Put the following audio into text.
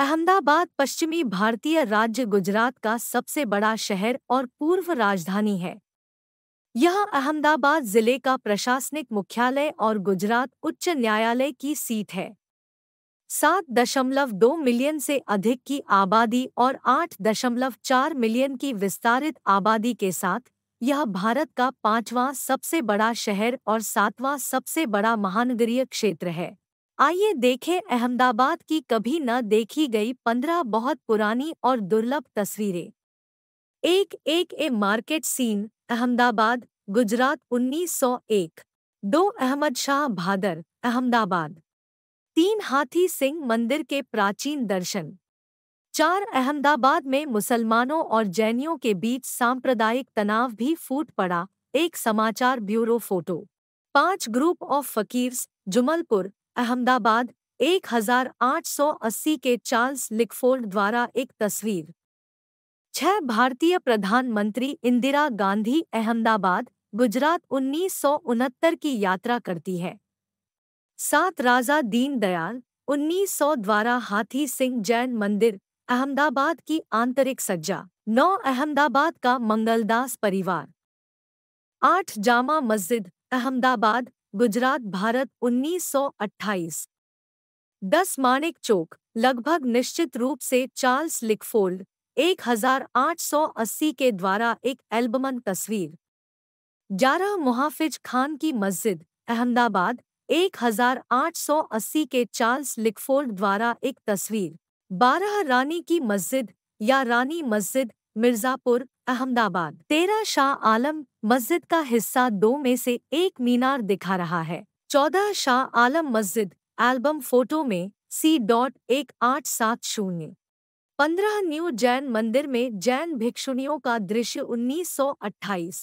अहमदाबाद पश्चिमी भारतीय राज्य गुजरात का सबसे बड़ा शहर और पूर्व राजधानी है यह अहमदाबाद जिले का प्रशासनिक मुख्यालय और गुजरात उच्च न्यायालय की सीट है सात दशमलव दो मिलियन से अधिक की आबादी और आठ दशमलव चार मिलियन की विस्तारित आबादी के साथ यह भारत का पांचवां सबसे बड़ा शहर और सातवां सबसे बड़ा महानगरीय क्षेत्र है आइए देखें अहमदाबाद की कभी न देखी गई पंद्रह बहुत पुरानी और दुर्लभ तस्वीरें एक एक A market scene Ahmedabad Gujarat 1901 दो अहमद शाह भादर अहमदाबाद तीन हाथी सिंह मंदिर के प्राचीन दर्शन चार अहमदाबाद में मुसलमानों और जैनियों के बीच सांप्रदायिक तनाव भी फूट पड़ा एक समाचार ब्यूरो फोटो पांच group of fakirs Jumalpur Ahmedabad 1880 के चार्ल्स लिकफोल्ड द्वारा एक तस्वीर छह भारतीय प्रधानमंत्री इंदिरा गांधी अहमदाबाद गुजरात उन्नीस की यात्रा करती है सात राजा दीनदयाल उन्नीस द्वारा हाथी सिंह जैन मंदिर अहमदाबाद की आंतरिक सज्जा नौ अहमदाबाद का मंगलदास परिवार आठ जामा मस्जिद अहमदाबाद गुजरात भारत 1928 दस माणिक चौक लगभग निश्चित रूप से चार्ल्स लिकफोल्ड 1880 के द्वारा एक एल्बमन तस्वीर ग्यारह मुहाफिज खान की मस्जिद अहमदाबाद 1880 के चार्ल्स लिकफोल्ड द्वारा एक तस्वीर बारह रानी की मस्जिद या रानी मस्जिद मिर्ज़ापुर अहमदाबाद तेरह शाह आलम मस्जिद का हिस्सा दो में से एक मीनार दिखा रहा है चौदह शाह आलम मस्जिद एल्बम फोटो में सी डॉट एक आठ सात शून्य पंद्रह न्यू जैन मंदिर में जैन भिक्षुणियों का दृश्य उन्नीस सौ अट्ठाईस